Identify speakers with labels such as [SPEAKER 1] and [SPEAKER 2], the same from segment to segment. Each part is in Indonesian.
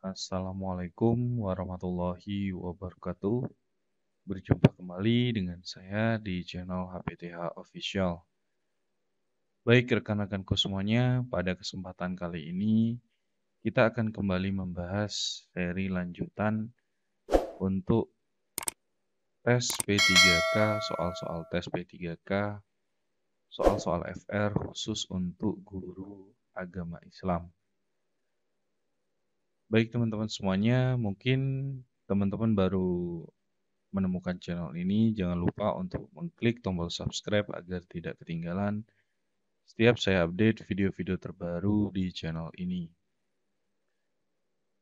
[SPEAKER 1] Assalamualaikum warahmatullahi wabarakatuh. Berjumpa kembali dengan saya di channel HPTH Official. Baik rekan-rekanku semuanya, pada kesempatan kali ini kita akan kembali membahas seri lanjutan untuk tes P3K, soal-soal tes P3K, soal-soal FR khusus untuk guru agama Islam. Baik teman-teman semuanya, mungkin teman-teman baru menemukan channel ini, jangan lupa untuk mengklik tombol subscribe agar tidak ketinggalan setiap saya update video-video terbaru di channel ini.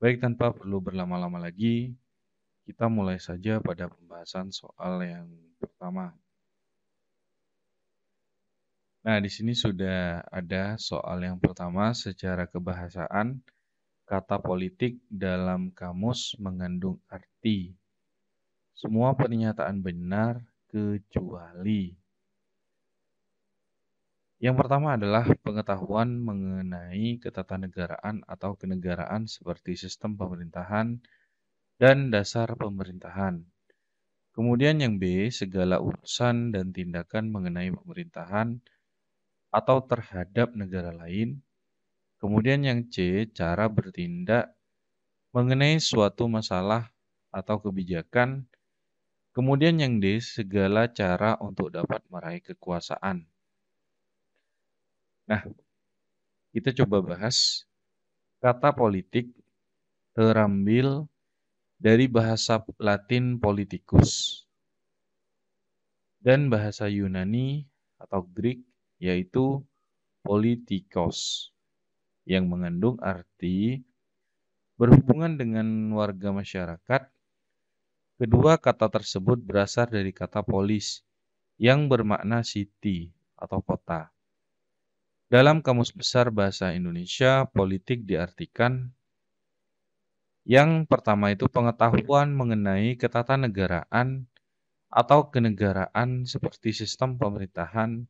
[SPEAKER 1] Baik, tanpa perlu berlama-lama lagi, kita mulai saja pada pembahasan soal yang pertama. Nah, di sini sudah ada soal yang pertama secara kebahasaan. Kata politik dalam kamus mengandung arti. Semua pernyataan benar kecuali. Yang pertama adalah pengetahuan mengenai ketatanegaraan atau kenegaraan seperti sistem pemerintahan dan dasar pemerintahan. Kemudian yang B, segala urusan dan tindakan mengenai pemerintahan atau terhadap negara lain Kemudian yang C, cara bertindak mengenai suatu masalah atau kebijakan. Kemudian yang D, segala cara untuk dapat meraih kekuasaan. Nah, kita coba bahas kata politik terambil dari bahasa Latin politikus dan bahasa Yunani atau Greek yaitu politikos yang mengandung arti berhubungan dengan warga masyarakat. Kedua kata tersebut berasal dari kata polis yang bermakna city atau kota. Dalam Kamus Besar Bahasa Indonesia, politik diartikan yang pertama itu pengetahuan mengenai ketatanegaraan atau kenegaraan seperti sistem pemerintahan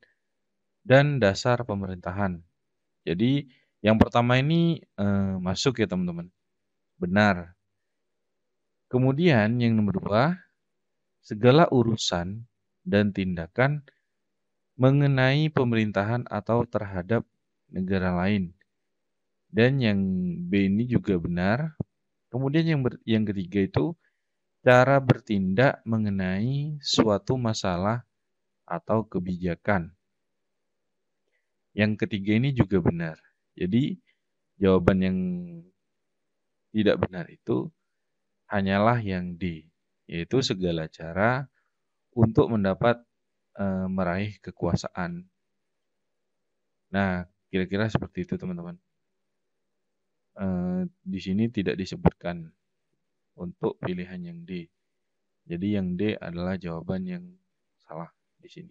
[SPEAKER 1] dan dasar pemerintahan. Jadi, yang pertama ini eh, masuk ya teman-teman. Benar. Kemudian yang nomor dua, segala urusan dan tindakan mengenai pemerintahan atau terhadap negara lain. Dan yang B ini juga benar. Kemudian yang ber, yang ketiga itu cara bertindak mengenai suatu masalah atau kebijakan. Yang ketiga ini juga benar. Jadi jawaban yang tidak benar itu hanyalah yang D, yaitu segala cara untuk mendapat e, meraih kekuasaan. Nah, kira-kira seperti itu teman-teman. E, di sini tidak disebutkan untuk pilihan yang D. Jadi yang D adalah jawaban yang salah di sini.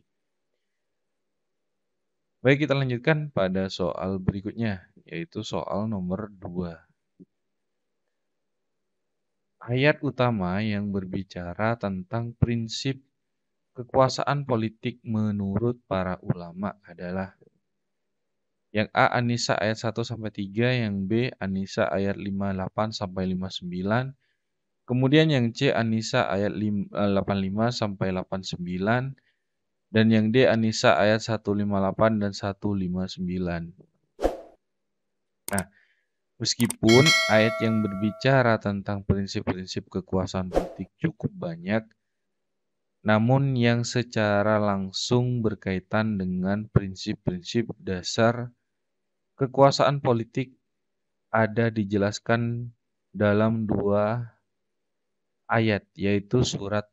[SPEAKER 1] Baik, kita lanjutkan pada soal berikutnya, yaitu soal nomor 2. Ayat utama yang berbicara tentang prinsip kekuasaan politik menurut para ulama adalah yang A Anisa ayat 1 sampai 3, yang B Anisa ayat 58 sampai 59, kemudian yang C Anisa ayat 85 eh, sampai 89, dan yang D Anisa ayat 158 dan 159. Nah, meskipun ayat yang berbicara tentang prinsip-prinsip kekuasaan politik cukup banyak, namun yang secara langsung berkaitan dengan prinsip-prinsip dasar kekuasaan politik ada dijelaskan dalam dua ayat yaitu surat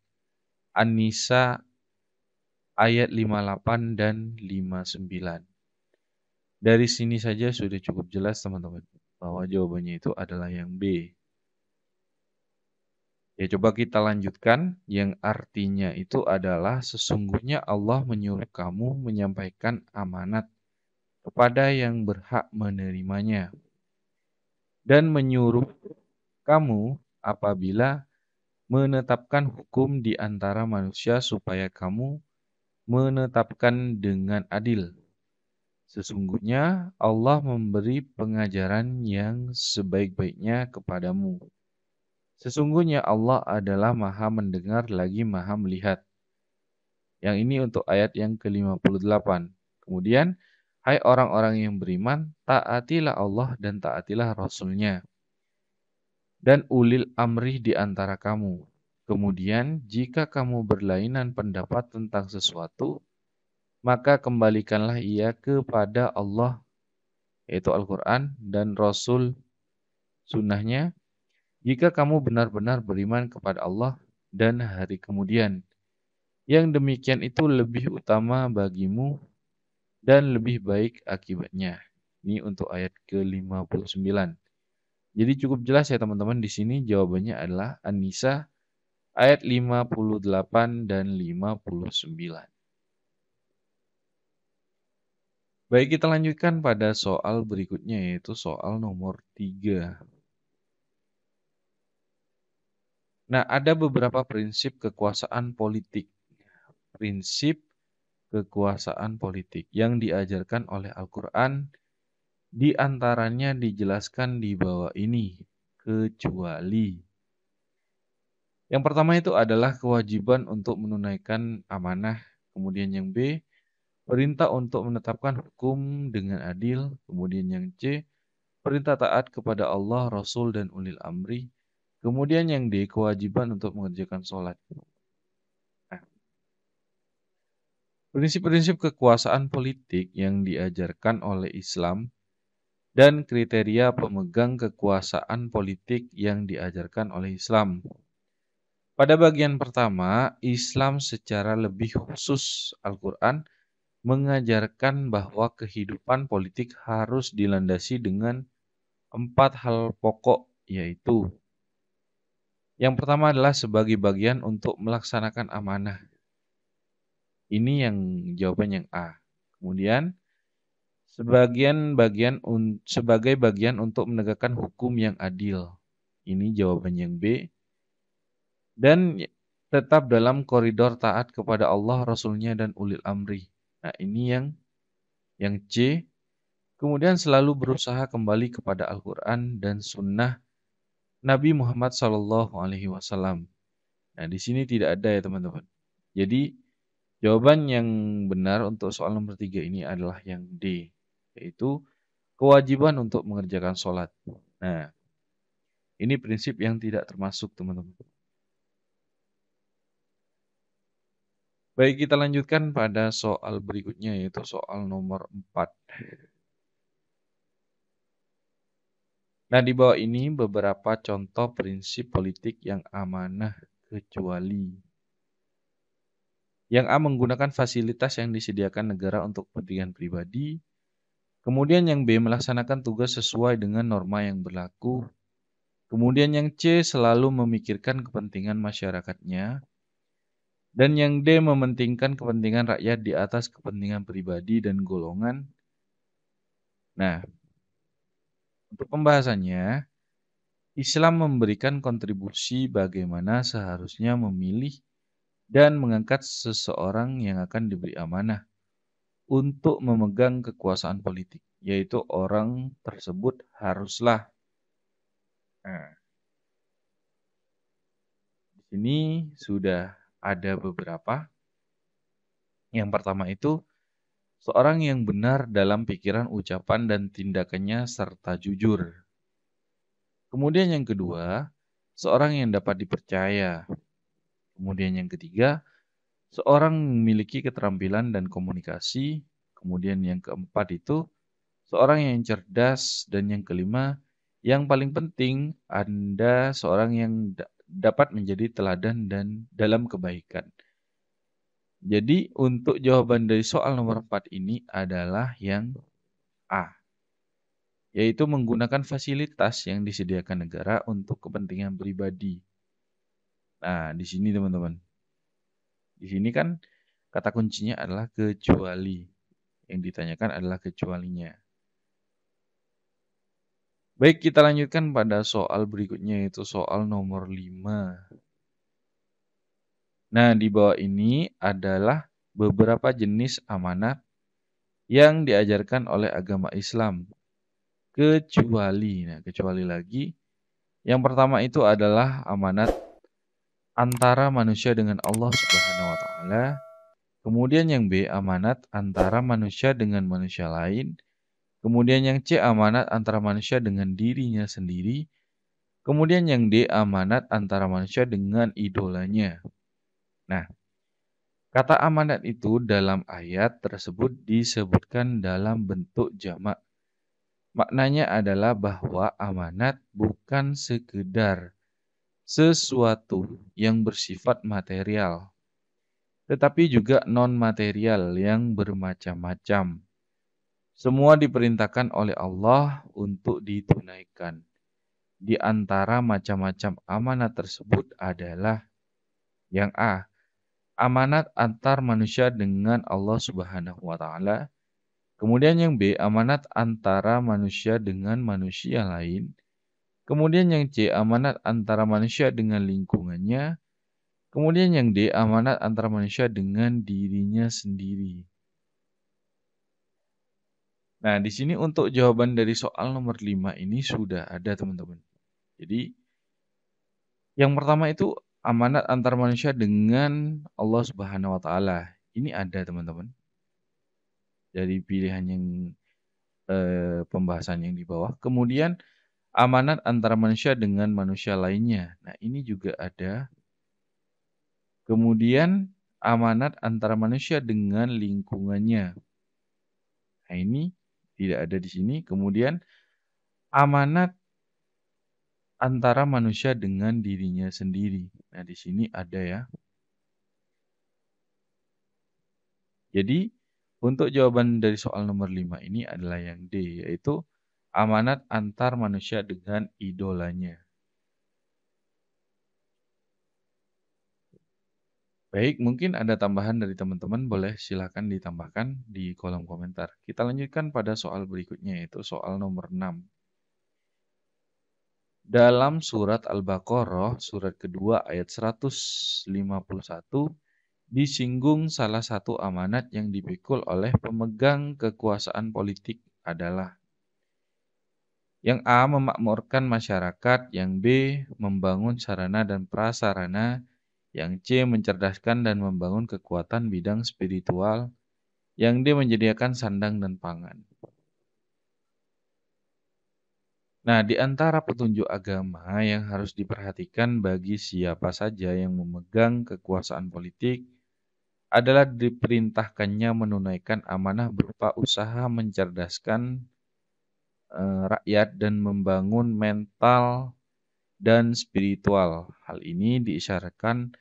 [SPEAKER 1] An-Nisa ayat 58 dan 59. Dari sini saja sudah cukup jelas teman-teman bahwa jawabannya itu adalah yang B. Ya coba kita lanjutkan yang artinya itu adalah sesungguhnya Allah menyuruh kamu menyampaikan amanat kepada yang berhak menerimanya dan menyuruh kamu apabila menetapkan hukum di antara manusia supaya kamu menetapkan dengan adil. Sesungguhnya Allah memberi pengajaran yang sebaik-baiknya kepadamu. Sesungguhnya Allah adalah maha mendengar lagi maha melihat. Yang ini untuk ayat yang ke-58. Kemudian, hai orang-orang yang beriman, taatilah Allah dan taatilah Rasul-Nya. Dan ulil amri di antara kamu. Kemudian, jika kamu berlainan pendapat tentang sesuatu, maka kembalikanlah ia kepada Allah, yaitu Al-Quran dan Rasul sunnahnya, jika kamu benar-benar beriman kepada Allah dan hari kemudian. Yang demikian itu lebih utama bagimu dan lebih baik akibatnya. Ini untuk ayat ke-59. Jadi cukup jelas ya teman-teman di sini jawabannya adalah An-Nisa ayat 58 dan 59. Baik, kita lanjutkan pada soal berikutnya yaitu soal nomor 3. Nah, ada beberapa prinsip kekuasaan politik. Prinsip kekuasaan politik yang diajarkan oleh Al-Qur'an di antaranya dijelaskan di bawah ini kecuali yang pertama itu adalah kewajiban untuk menunaikan amanah. Kemudian yang B, perintah untuk menetapkan hukum dengan adil. Kemudian yang C, perintah taat kepada Allah, Rasul, dan ulil amri. Kemudian yang D, kewajiban untuk mengerjakan sholat. Nah, prinsip-prinsip kekuasaan politik yang diajarkan oleh Islam dan kriteria pemegang kekuasaan politik yang diajarkan oleh Islam. Pada bagian pertama, Islam secara lebih khusus Al-Quran mengajarkan bahwa kehidupan politik harus dilandasi dengan empat hal pokok, yaitu yang pertama adalah sebagai bagian untuk melaksanakan amanah. Ini yang jawaban yang A. Kemudian sebagian bagian sebagai bagian untuk menegakkan hukum yang adil. Ini jawaban yang B dan tetap dalam koridor taat kepada Allah, Rasulnya, dan ulil amri. Nah, ini yang yang C. Kemudian selalu berusaha kembali kepada Al-Quran dan Sunnah Nabi Muhammad Sallallahu Alaihi Wasallam. Nah, di sini tidak ada ya teman-teman. Jadi jawaban yang benar untuk soal nomor tiga ini adalah yang D, yaitu kewajiban untuk mengerjakan sholat. Nah, ini prinsip yang tidak termasuk teman-teman. Baik, kita lanjutkan pada soal berikutnya yaitu soal nomor 4. Nah, di bawah ini beberapa contoh prinsip politik yang amanah kecuali yang A menggunakan fasilitas yang disediakan negara untuk kepentingan pribadi, kemudian yang B melaksanakan tugas sesuai dengan norma yang berlaku, kemudian yang C selalu memikirkan kepentingan masyarakatnya, dan yang D mementingkan kepentingan rakyat di atas kepentingan pribadi dan golongan. Nah, untuk pembahasannya, Islam memberikan kontribusi bagaimana seharusnya memilih dan mengangkat seseorang yang akan diberi amanah untuk memegang kekuasaan politik, yaitu orang tersebut haruslah. Nah, di sini sudah ada beberapa. Yang pertama itu seorang yang benar dalam pikiran, ucapan, dan tindakannya serta jujur. Kemudian yang kedua, seorang yang dapat dipercaya. Kemudian yang ketiga, seorang memiliki keterampilan dan komunikasi. Kemudian yang keempat itu, seorang yang cerdas. Dan yang kelima, yang paling penting, Anda seorang yang dapat menjadi teladan dan dalam kebaikan. Jadi untuk jawaban dari soal nomor 4 ini adalah yang A. Yaitu menggunakan fasilitas yang disediakan negara untuk kepentingan pribadi. Nah, di sini teman-teman. Di sini kan kata kuncinya adalah kecuali. Yang ditanyakan adalah kecualinya. Baik, kita lanjutkan pada soal berikutnya yaitu soal nomor 5. Nah, di bawah ini adalah beberapa jenis amanat yang diajarkan oleh agama Islam. Kecuali, nah kecuali lagi yang pertama itu adalah amanat antara manusia dengan Allah Subhanahu wa taala. Kemudian yang B amanat antara manusia dengan manusia lain. Kemudian yang C amanat antara manusia dengan dirinya sendiri. Kemudian yang D amanat antara manusia dengan idolanya. Nah, kata amanat itu dalam ayat tersebut disebutkan dalam bentuk jamak. Maknanya adalah bahwa amanat bukan sekedar sesuatu yang bersifat material, tetapi juga non-material yang bermacam-macam. Semua diperintahkan oleh Allah untuk ditunaikan. Di antara macam-macam amanat tersebut adalah yang A. Amanat antar manusia dengan Allah Subhanahu wa taala. Kemudian yang B, amanat antara manusia dengan manusia lain. Kemudian yang C, amanat antara manusia dengan lingkungannya. Kemudian yang D, amanat antara manusia dengan dirinya sendiri. Nah, di sini untuk jawaban dari soal nomor 5 ini sudah ada, teman-teman. Jadi, yang pertama itu amanat antar manusia dengan Allah Subhanahu wa taala. Ini ada, teman-teman. Dari pilihan yang eh, pembahasan yang di bawah. Kemudian amanat antara manusia dengan manusia lainnya. Nah, ini juga ada. Kemudian amanat antara manusia dengan lingkungannya. Nah, ini tidak ada di sini. Kemudian amanat antara manusia dengan dirinya sendiri. Nah, di sini ada ya. Jadi, untuk jawaban dari soal nomor 5 ini adalah yang D, yaitu amanat antar manusia dengan idolanya. Baik, mungkin ada tambahan dari teman-teman, boleh silakan ditambahkan di kolom komentar. Kita lanjutkan pada soal berikutnya, yaitu soal nomor 6. Dalam surat Al-Baqarah, surat kedua ayat 151, disinggung salah satu amanat yang dipikul oleh pemegang kekuasaan politik adalah yang A memakmurkan masyarakat, yang B membangun sarana dan prasarana, yang C mencerdaskan dan membangun kekuatan bidang spiritual. Yang D menyediakan sandang dan pangan. Nah, di antara petunjuk agama yang harus diperhatikan bagi siapa saja yang memegang kekuasaan politik adalah diperintahkannya menunaikan amanah berupa usaha mencerdaskan e, rakyat dan membangun mental dan spiritual. Hal ini diisyaratkan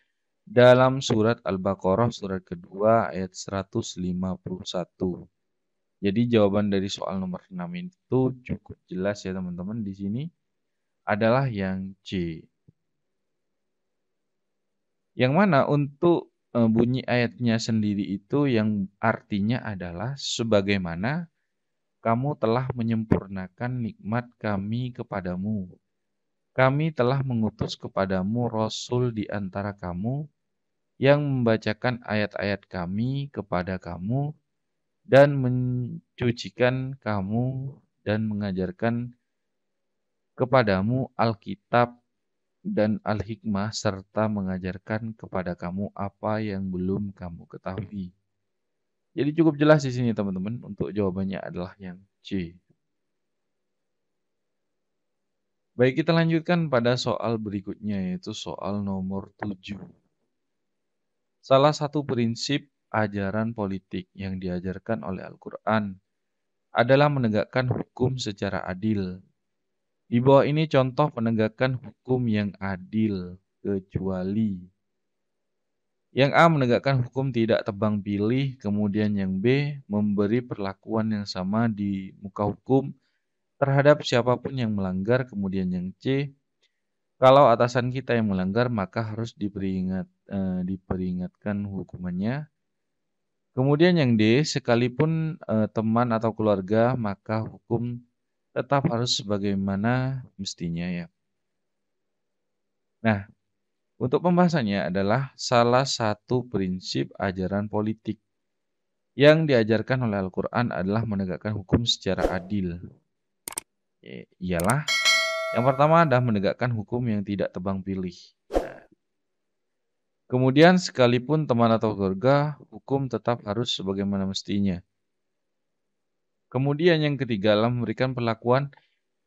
[SPEAKER 1] dalam surat Al-Baqarah surat kedua ayat 151. Jadi jawaban dari soal nomor 6 itu cukup jelas ya teman-teman di sini adalah yang C. Yang mana untuk e, bunyi ayatnya sendiri itu yang artinya adalah sebagaimana kamu telah menyempurnakan nikmat kami kepadamu kami telah mengutus kepadamu rasul di antara kamu yang membacakan ayat-ayat kami kepada kamu dan mencucikan kamu dan mengajarkan kepadamu Alkitab dan Al-Hikmah serta mengajarkan kepada kamu apa yang belum kamu ketahui. Jadi cukup jelas di sini teman-teman untuk jawabannya adalah yang C. Baik, kita lanjutkan pada soal berikutnya yaitu soal nomor 7. Salah satu prinsip ajaran politik yang diajarkan oleh Al-Qur'an adalah menegakkan hukum secara adil. Di bawah ini contoh penegakan hukum yang adil kecuali yang A menegakkan hukum tidak tebang pilih, kemudian yang B memberi perlakuan yang sama di muka hukum terhadap siapapun yang melanggar. Kemudian yang C, kalau atasan kita yang melanggar maka harus diperingat eh, diperingatkan hukumannya. Kemudian yang D, sekalipun eh, teman atau keluarga maka hukum tetap harus sebagaimana mestinya ya. Nah, untuk pembahasannya adalah salah satu prinsip ajaran politik yang diajarkan oleh Al-Quran adalah menegakkan hukum secara adil. E, ialah yang pertama adalah menegakkan hukum yang tidak tebang pilih. Kemudian sekalipun teman atau keluarga, hukum tetap harus sebagaimana mestinya. Kemudian yang ketiga adalah memberikan perlakuan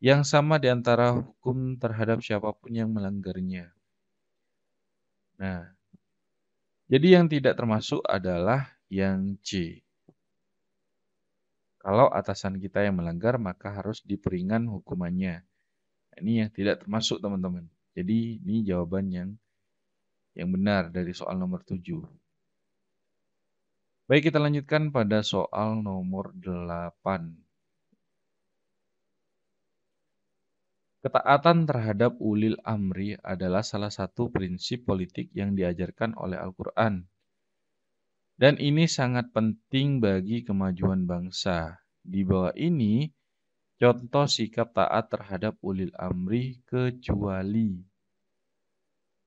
[SPEAKER 1] yang sama di antara hukum terhadap siapapun yang melanggarnya. Nah, jadi yang tidak termasuk adalah yang C. Kalau atasan kita yang melanggar, maka harus diperingan hukumannya. Ini yang tidak termasuk, teman-teman. Jadi, ini jawaban yang yang benar dari soal nomor 7. Baik, kita lanjutkan pada soal nomor 8. Ketaatan terhadap ulil amri adalah salah satu prinsip politik yang diajarkan oleh Al-Quran. Dan ini sangat penting bagi kemajuan bangsa. Di bawah ini, contoh sikap taat terhadap ulil amri kecuali.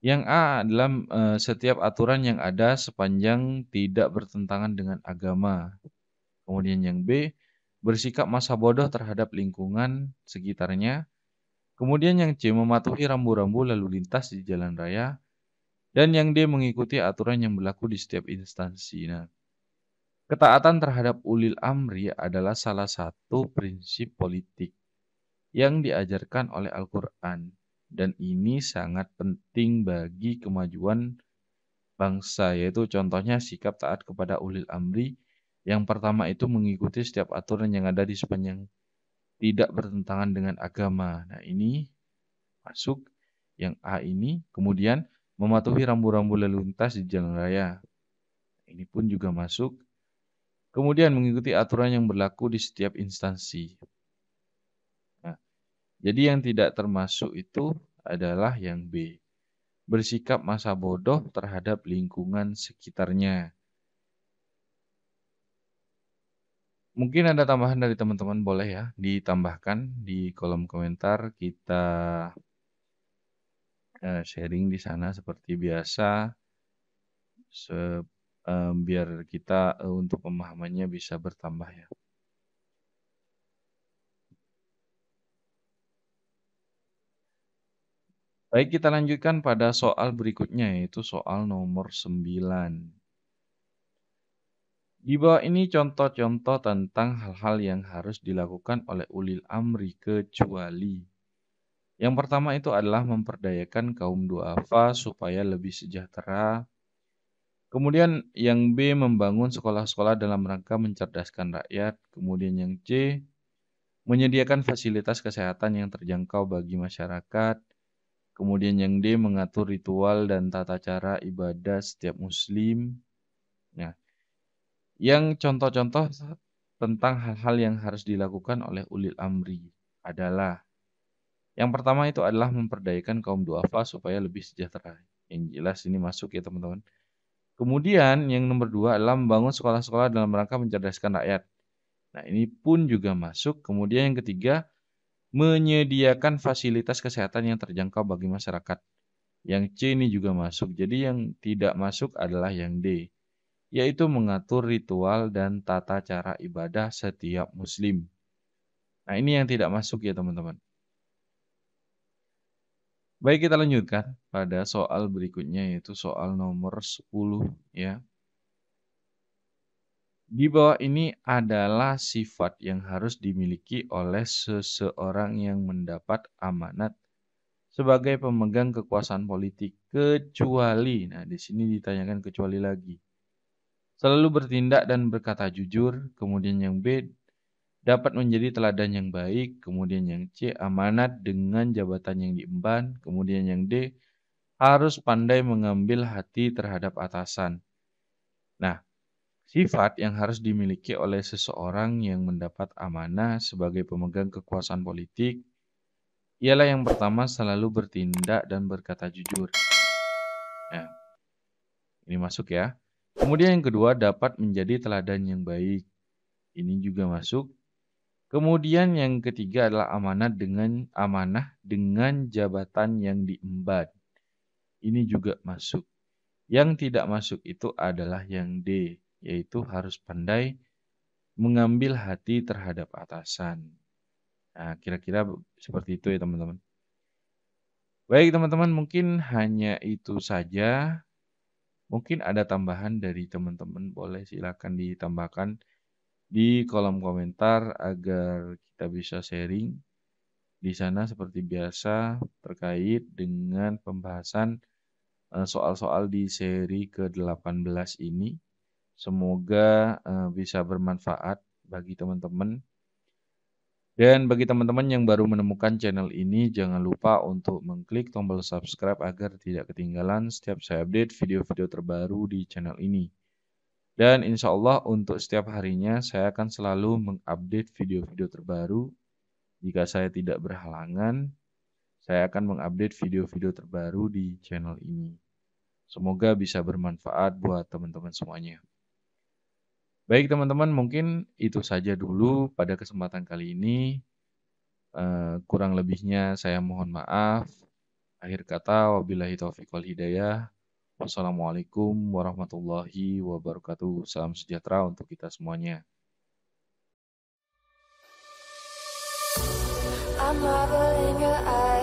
[SPEAKER 1] Yang A adalah e, setiap aturan yang ada sepanjang tidak bertentangan dengan agama. Kemudian yang B, bersikap masa bodoh terhadap lingkungan sekitarnya. Kemudian yang C, mematuhi rambu-rambu lalu lintas di jalan raya dan yang D mengikuti aturan yang berlaku di setiap instansi. Nah, ketaatan terhadap ulil amri adalah salah satu prinsip politik yang diajarkan oleh Al-Qur'an dan ini sangat penting bagi kemajuan bangsa yaitu contohnya sikap taat kepada ulil amri yang pertama itu mengikuti setiap aturan yang ada di sepanjang tidak bertentangan dengan agama. Nah, ini masuk yang A ini kemudian mematuhi rambu-rambu lalu lintas di jalan raya. Ini pun juga masuk. Kemudian mengikuti aturan yang berlaku di setiap instansi. Nah, jadi yang tidak termasuk itu adalah yang B. Bersikap masa bodoh terhadap lingkungan sekitarnya. Mungkin ada tambahan dari teman-teman boleh ya ditambahkan di kolom komentar kita Eh, sharing di sana seperti biasa se biar kita eh, untuk pemahamannya bisa bertambah ya. Baik, kita lanjutkan pada soal berikutnya yaitu soal nomor 9. Di bawah ini contoh-contoh tentang hal-hal yang harus dilakukan oleh ulil amri kecuali yang pertama itu adalah memperdayakan kaum duafa supaya lebih sejahtera. Kemudian yang B membangun sekolah-sekolah dalam rangka mencerdaskan rakyat. Kemudian yang C menyediakan fasilitas kesehatan yang terjangkau bagi masyarakat. Kemudian yang D mengatur ritual dan tata cara ibadah setiap muslim. Nah, yang contoh-contoh tentang hal-hal yang harus dilakukan oleh ulil amri adalah yang pertama itu adalah memperdayakan kaum duafa supaya lebih sejahtera. Yang jelas ini masuk ya teman-teman. Kemudian yang nomor dua adalah membangun sekolah-sekolah dalam rangka mencerdaskan rakyat. Nah ini pun juga masuk. Kemudian yang ketiga, menyediakan fasilitas kesehatan yang terjangkau bagi masyarakat. Yang C ini juga masuk. Jadi yang tidak masuk adalah yang D, yaitu mengatur ritual dan tata cara ibadah setiap muslim. Nah ini yang tidak masuk ya teman-teman. Baik, kita lanjutkan pada soal berikutnya yaitu soal nomor 10 ya. Di bawah ini adalah sifat yang harus dimiliki oleh seseorang yang mendapat amanat sebagai pemegang kekuasaan politik kecuali nah di sini ditanyakan kecuali lagi selalu bertindak dan berkata jujur kemudian yang B dapat menjadi teladan yang baik, kemudian yang C amanat dengan jabatan yang diemban, kemudian yang D harus pandai mengambil hati terhadap atasan. Nah, sifat yang harus dimiliki oleh seseorang yang mendapat amanah sebagai pemegang kekuasaan politik ialah yang pertama selalu bertindak dan berkata jujur. Nah, ini masuk ya. Kemudian yang kedua dapat menjadi teladan yang baik. Ini juga masuk Kemudian yang ketiga adalah amanah dengan amanah dengan jabatan yang diemban. Ini juga masuk. Yang tidak masuk itu adalah yang D, yaitu harus pandai mengambil hati terhadap atasan. Nah, kira-kira seperti itu ya teman-teman. Baik teman-teman, mungkin hanya itu saja. Mungkin ada tambahan dari teman-teman, boleh silakan ditambahkan di kolom komentar agar kita bisa sharing di sana seperti biasa terkait dengan pembahasan eh, soal-soal di seri ke-18 ini. Semoga eh, bisa bermanfaat bagi teman-teman. Dan bagi teman-teman yang baru menemukan channel ini, jangan lupa untuk mengklik tombol subscribe agar tidak ketinggalan setiap saya update video-video terbaru di channel ini. Dan insya Allah untuk setiap harinya saya akan selalu mengupdate video-video terbaru. Jika saya tidak berhalangan, saya akan mengupdate video-video terbaru di channel ini. Semoga bisa bermanfaat buat teman-teman semuanya. Baik teman-teman, mungkin itu saja dulu pada kesempatan kali ini. Eh, kurang lebihnya saya mohon maaf. Akhir kata, wabillahi taufiq wal hidayah. Wassalamualaikum warahmatullahi wabarakatuh. Salam sejahtera untuk kita semuanya. I'm